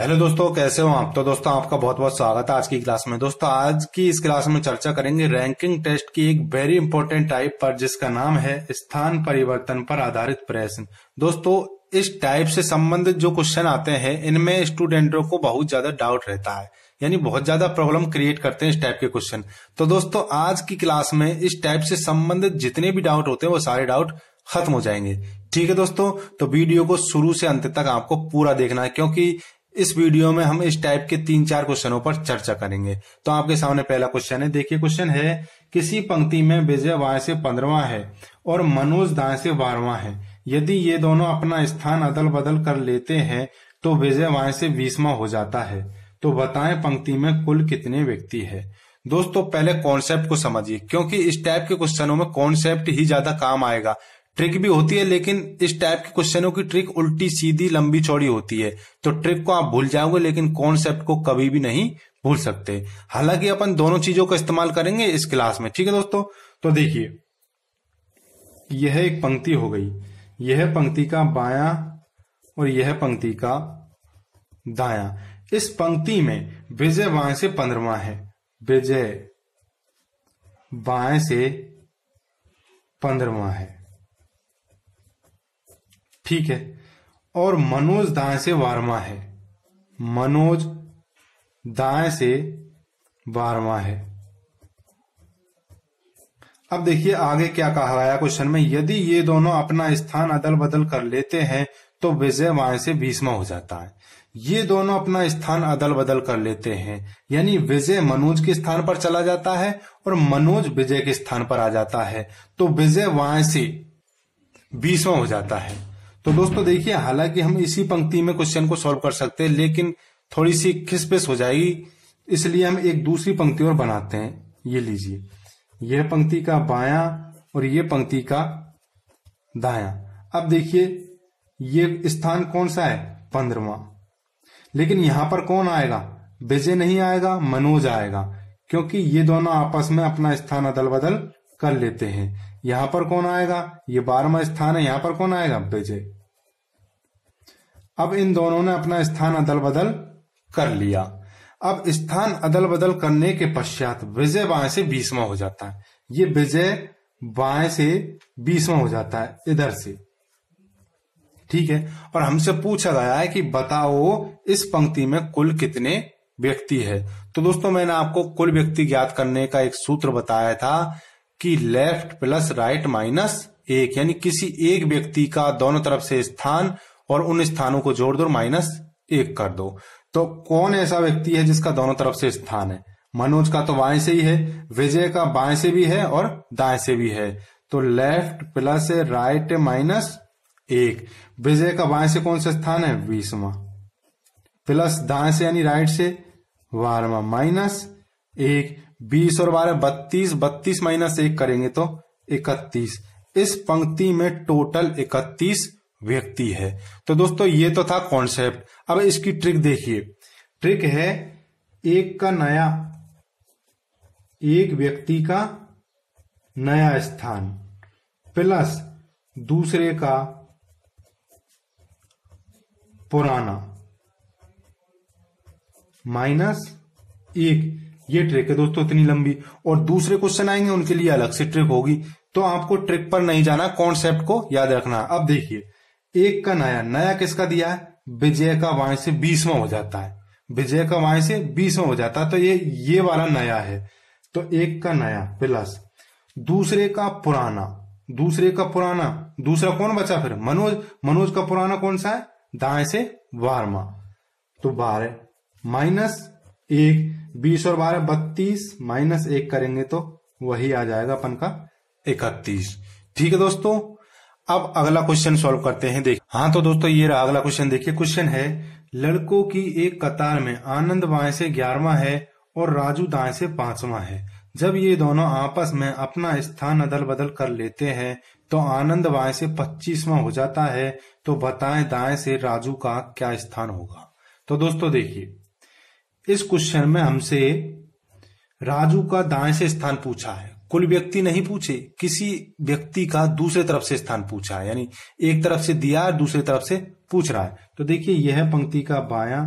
hello दोस्तों कैसे हो आप तो दोस्तों आपका बहुत बहुत स्वागत है आज की क्लास में दोस्तों आज की इस क्लास में चर्चा करेंगे रैंकिंग टेस्ट की एक वेरी इंपॉर्टेंट टाइप पर जिसका नाम है स्थान परिवर्तन पर आधारित प्रश्न दोस्तों इस टाइप से संबंधित जो क्वेश्चन आते हैं इनमें स्टूडेंटों को बहुत ज्यादा डाउट रहता है यानी बहुत ज्यादा प्रॉब्लम क्रिएट करते हैं इस टाइप के क्वेश्चन तो दोस्तों आज की क्लास में इस टाइप से संबंधित जितने भी डाउट होते हैं वो सारे डाउट खत्म हो जाएंगे ठीक है दोस्तों तो वीडियो को शुरू से अंत तक आपको पूरा देखना है क्योंकि इस वीडियो में हम इस टाइप के तीन चार क्वेश्चनों पर चर्चा करेंगे तो आपके सामने पहला क्वेश्चन है देखिए क्वेश्चन है किसी पंक्ति में विजय बाएं से पंद्रवा है और मनोज दाएं से बारवा है यदि ये दोनों अपना स्थान अदल बदल कर लेते हैं तो विजय बाएं से बीसवा हो जाता है तो बताएं पंक्ति में कुल कितने व्यक्ति है दोस्तों पहले कॉन्सेप्ट को समझिए क्योंकि इस टाइप के क्वेश्चनों में कॉन्सेप्ट ही ज्यादा काम आएगा ट्रिक भी होती है लेकिन इस टाइप के क्वेश्चनों की ट्रिक उल्टी सीधी लंबी चौड़ी होती है तो ट्रिक को आप भूल जाओगे लेकिन कॉन्सेप्ट को कभी भी नहीं भूल सकते हालांकि अपन दोनों चीजों का इस्तेमाल करेंगे इस क्लास में ठीक है दोस्तों तो देखिए यह एक पंक्ति हो गई यह पंक्ति का बाया और यह पंक्ति का दाया इस पंक्ति में विजय बाएं से पंद्रवा है विजय बाएं से पंद्रवा है ठीक है और मनोज दाएं से वारमा है मनोज दाएं से वारमा है अब देखिए आगे क्या कहा गया क्वेश्चन में यदि ये दोनों अपना स्थान अदल बदल कर लेते हैं तो विजय वाय से बीसवा हो जाता है ये दोनों अपना स्थान अदल बदल कर लेते हैं यानी विजय मनोज के स्थान पर चला जाता है और मनोज विजय के स्थान पर आ जाता है तो विजय वाय से बीसवा हो जाता है तो दोस्तों देखिए हालांकि हम इसी पंक्ति में क्वेश्चन को सॉल्व कर सकते हैं लेकिन थोड़ी सी खिसपेस हो जाएगी इसलिए हम एक दूसरी पंक्ति और बनाते हैं ये लीजिए यह पंक्ति का बाया और ये पंक्ति का दाया अब देखिए ये स्थान कौन सा है पंद्रवा लेकिन यहां पर कौन आएगा विजय नहीं आएगा मनोज आएगा क्योंकि ये दोनों आपस में अपना स्थान अदल बदल कर लेते हैं यहां पर कौन आएगा ये बारहवा स्थान है यहां पर कौन आएगा विजय अब इन दोनों ने अपना स्थान अदल बदल कर लिया अब स्थान अदल बदल करने के पश्चात विजय बाएं से बीसवा हो जाता है ये विजय बाएं से बीसवा हो जाता है इधर से ठीक है और हमसे पूछा गया है कि बताओ इस पंक्ति में कुल कितने व्यक्ति है तो दोस्तों मैंने आपको कुल व्यक्ति ज्ञात करने का एक सूत्र बताया था कि लेफ्ट प्लस राइट माइनस एक यानी किसी एक व्यक्ति का दोनों तरफ से स्थान और उन स्थानों को जोड़ दो माइनस एक कर दो तो कौन ऐसा व्यक्ति है जिसका दोनों तरफ से स्थान है मनोज का तो बाएं से ही है विजय का बाएं से भी है और दाएं से भी है तो लेफ्ट प्लस राइट माइनस एक विजय का बाएं से कौन सा स्थान है बीसवा प्लस दाएं से यानी राइट से बारहवा माइनस एक बीस और बारह बत्तीस बत्तीस माइनस एक करेंगे तो इकतीस इस पंक्ति में टोटल इकतीस व्यक्ति है तो दोस्तों ये तो था कॉन्सेप्ट अब इसकी ट्रिक देखिए ट्रिक है एक का नया एक व्यक्ति का नया स्थान प्लस दूसरे का पुराना माइनस एक ये ट्रिक है दोस्तों इतनी लंबी और दूसरे क्वेश्चन आएंगे उनके लिए अलग से ट्रिक होगी तो आपको ट्रिक पर नहीं जाना कॉन्सेप्ट को याद रखना अब देखिए एक का नया नया किसका दिया है विजय का वाय से बीसवा हो जाता है विजय का वाय से बीसवा हो जाता है तो ये ये वाला नया है तो एक का नया प्लस दूसरे का पुराना दूसरे का पुराना दूसरा कौन बचा फिर मनोज मनोज का पुराना कौन सा है दाएं से बारवा तो बारह माइनस एक बीस और बारह बत्तीस माइनस एक करेंगे तो वही आ जाएगा अपन का इकतीस ठीक है दोस्तों अब अगला क्वेश्चन सॉल्व करते हैं देख हाँ तो दोस्तों ये रहा अगला क्वेश्चन देखिए क्वेश्चन है लड़कों की एक कतार में आनंद बाएं से ग्यारहवा है और राजू दाएं से पांचवा है जब ये दोनों आपस में अपना स्थान अदल बदल कर लेते हैं तो आनंद बाएं से पच्चीसवा हो जाता है तो बताएं दाएं से राजू का क्या स्थान होगा तो दोस्तों देखिए इस क्वेश्चन में हमसे राजू का दाएं से स्थान पूछा है कुल व्यक्ति नहीं पूछे किसी व्यक्ति का दूसरे तरफ से स्थान पूछा है यानी एक तरफ से दिया दूसरे तरफ से पूछ रहा है तो देखिए यह है पंक्ति का बाया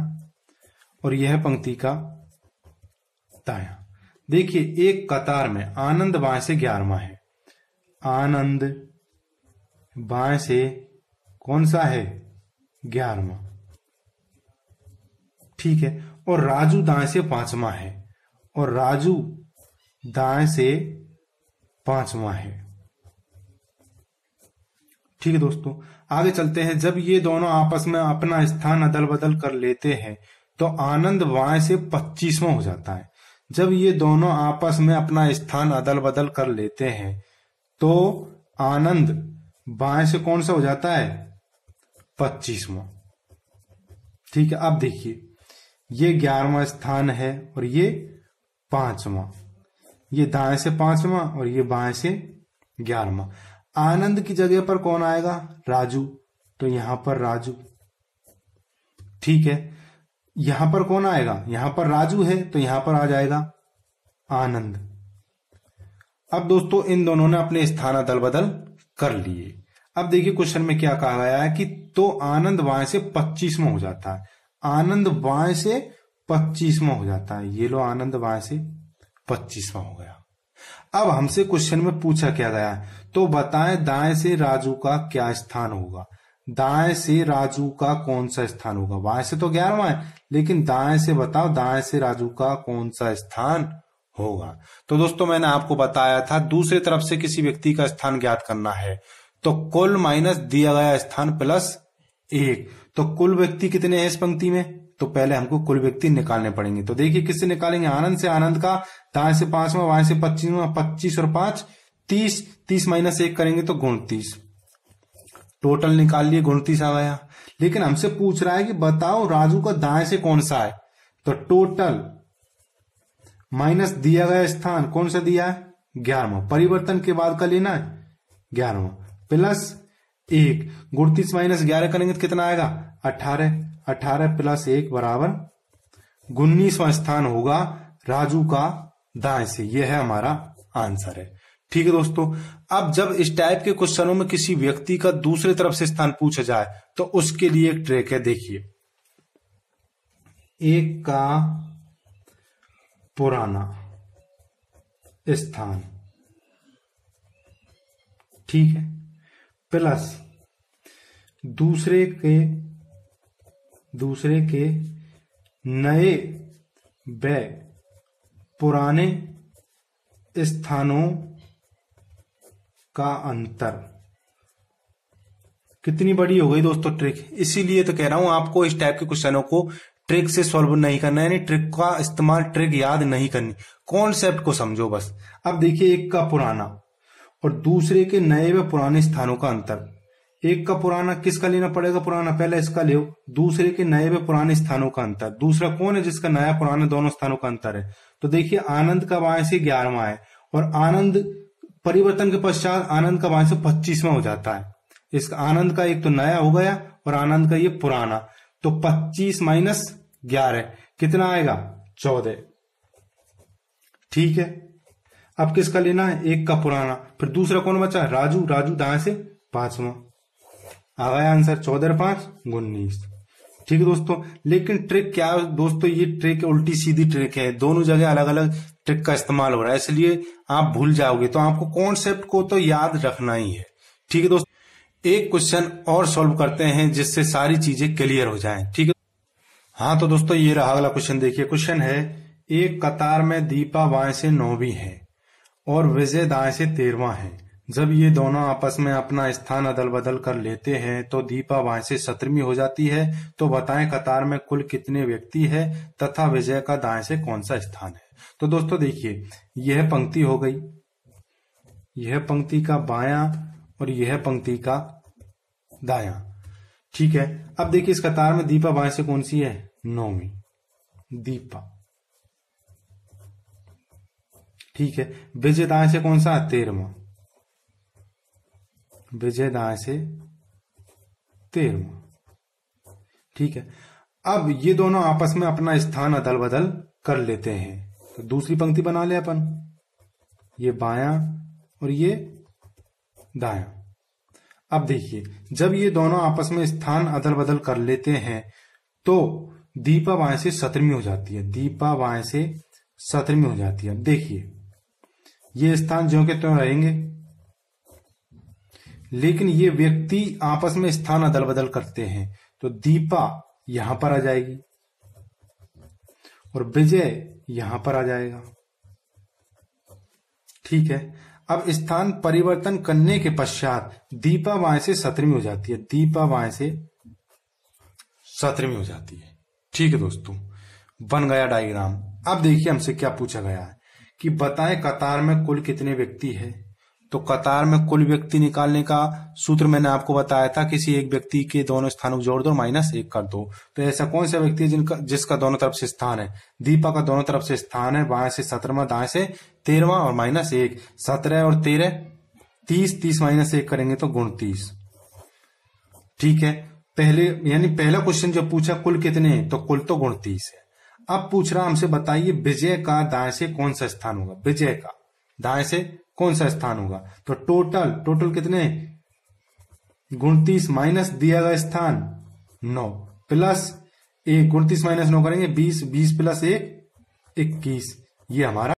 और यह पंक्ति का दाया देखिए एक कतार में आनंद बाएं से ग्यारहवा है आनंद बाएं से कौन सा है ग्यारहवा ठीक है और राजू दाएं से पांचवा है और राजू दाएं से पांचवा है ठीक है दोस्तों आगे चलते हैं जब ये दोनों आपस में अपना स्थान अदल बदल कर लेते हैं तो आनंद बाएं से पच्चीसवा हो जाता है जब ये दोनों आपस में अपना स्थान अदल बदल कर लेते हैं तो आनंद बाएं से कौन सा हो जाता है पच्चीसवा ठीक है अब देखिए ये ग्यारहवा स्थान है और ये पांचवा ये दाएं से पांचवा और ये बाएं से ग्यारहवा आनंद की जगह पर कौन आएगा राजू तो यहां पर राजू ठीक है यहां पर कौन आएगा यहां पर राजू है तो यहां पर आ जाएगा आनंद अब दोस्तों इन दोनों ने अपने स्थान अदल बदल कर लिए अब देखिए क्वेश्चन में क्या कहा गया है कि तो आनंद वहां से पच्चीसवा हो जाता है आनंद बाय से पच्चीसवा हो जाता है ये लो आनंद बाय से पच्चीसवा हो गया अब हमसे क्वेश्चन में पूछा क्या गया तो बताएं दाएं से राजू का क्या स्थान होगा दाएं से राजू का कौन सा स्थान होगा बाएं से तो ग्यारहवा है लेकिन दाएं से बताओ दाएं से राजू का कौन सा स्थान होगा तो दोस्तों मैंने आपको बताया था दूसरे तरफ से किसी व्यक्ति का स्थान ज्ञात करना है तो कुल माइनस दिया गया स्थान प्लस एक तो कुल व्यक्ति कितने हैं इस पंक्ति में तो पहले हमको कुल व्यक्ति निकालने पड़ेंगे तो देखिए किससे निकालेंगे आनंद से आनंद का दाए से पांचवा वाए से पच्चीसवा पच्चीस और पांच तीस तीस माइनस एक करेंगे तो गुणतीस टोटल निकाल लिए गुणतीस आ गया लेकिन हमसे पूछ रहा है कि बताओ राजू का दाए से कौन सा है तो टोटल माइनस दिया गया स्थान कौन सा दिया है ग्यारहवा परिवर्तन के बाद का लेना है ग्यारहवा प्लस एक गुड़तीस माइनस ग्यारह करेंगे तो कितना आएगा अठारह अठारह प्लस एक बराबर उन्नीसवा स्थान होगा राजू का दाएं से यह है हमारा आंसर है ठीक है दोस्तों अब जब इस टाइप के क्वेश्चनों में किसी व्यक्ति का दूसरे तरफ से स्थान पूछा जाए तो उसके लिए एक ट्रेक है देखिए एक का पुराना स्थान ठीक है प्लस दूसरे के दूसरे के नए व पुराने स्थानों का अंतर कितनी बड़ी हो गई दोस्तों ट्रिक इसीलिए तो कह रहा हूं आपको इस टाइप के क्वेश्चनों को ट्रिक से सॉल्व नहीं करना यानी ट्रिक का इस्तेमाल ट्रिक याद नहीं करनी कॉन्सेप्ट को समझो बस अब देखिए एक का पुराना और दूसरे के नए व पुराने स्थानों का अंतर एक का पुराना किसका लेना पड़ेगा पुराना पहला इसका ले दूसरे के नए में पुराने स्थानों का अंतर दूसरा कौन है जिसका नया पुराना दोनों स्थानों का अंतर है तो देखिए आनंद का वहां से ग्यारहवा है और आनंद परिवर्तन के पश्चात आनंद का वहां से पच्चीसवा हो जाता है इसका आनंद का एक तो नया हो गया और आनंद का ये पुराना तो पच्चीस माइनस ग्यारह कितना आएगा चौदह ठीक है अब किसका लेना है एक का पुराना फिर दूसरा कौन बचा राजू राजू दाएं से पांचवा आ गया आंसर चौदह पांच उन्नीस ठीक है दोस्तों लेकिन ट्रिक क्या है दोस्तों ये ट्रिक उल्टी सीधी ट्रिक है दोनों जगह अलग अलग ट्रिक का इस्तेमाल हो रहा है इसलिए आप भूल जाओगे तो आपको कॉन्सेप्ट को तो याद रखना ही है ठीक है दोस्तों एक क्वेश्चन और सॉल्व करते हैं जिससे सारी चीजें क्लियर हो जाए ठीक है हाँ तो दोस्तों ये रहा अगला क्वेश्चन देखिए क्वेश्चन है एक कतार में दीपा बाएं से नौवीं है और विजय दाएं से तेरवा है जब ये दोनों आपस में अपना स्थान अदल बदल कर लेते हैं तो वहां से सत्रहवीं हो जाती है तो बताएं कतार में कुल कितने व्यक्ति है तथा विजय का दाएं से कौन सा स्थान है तो दोस्तों देखिए यह पंक्ति हो गई यह पंक्ति का बाया और यह पंक्ति का दाया ठीक है अब देखिए इस कतार में दीपा बाएं से कौन सी है नौवीं दीपा ठीक है विजय दाएं से कौन सा है तेरहवा विजय से तेरवा ठीक है अब ये दोनों आपस में अपना स्थान अदल बदल कर लेते हैं तो दूसरी पंक्ति बना ले अपन ये बाया और ये दाया अब देखिए जब ये दोनों आपस में स्थान अदल बदल कर लेते हैं तो दीपा बाएं से सतरवी हो जाती है दीपा बाएं से सतरवी हो जाती है अब देखिए ये स्थान जो के त्यों रहेंगे लेकिन ये व्यक्ति आपस में स्थान अदल बदल करते हैं तो दीपा यहां पर आ जाएगी और विजय यहां पर आ जाएगा ठीक है अब स्थान परिवर्तन करने के पश्चात दीपा वाय से सत्रहवीं हो जाती है दीपा वाय से सत्रहवीं हो जाती है ठीक है दोस्तों बन गया डायग्राम अब देखिए हमसे क्या पूछा गया है कि बताएं कतार में कुल कितने व्यक्ति है तो कतार में कुल व्यक्ति निकालने का सूत्र मैंने आपको बताया था किसी एक व्यक्ति के दोनों स्थानों को जोड़ दो माइनस एक कर दो तो ऐसा कौन सा व्यक्ति है जिनका जिसका दोनों तरफ से स्थान है दीपा का दोनों तरफ से स्थान है बाएं से सत्रहवा दाएं से तेरहवा और माइनस एक सत्रह और तेरह तीस तीस माइनस एक करेंगे तो गुण तीस ठीक है पहले यानी पहला क्वेश्चन जो पूछा कुल कितने तो कुल तो गुण तीस है अब पूछ रहा हमसे बताइए विजय का दाएं से कौन सा स्थान होगा विजय का दाएं से कौन सा स्थान होगा तो टोटल टोटल कितने गुणतीस माइनस दिया गया स्थान नौ प्लस एक गुणतीस माइनस नौ करेंगे बीस बीस प्लस एक इक्कीस ये हमारा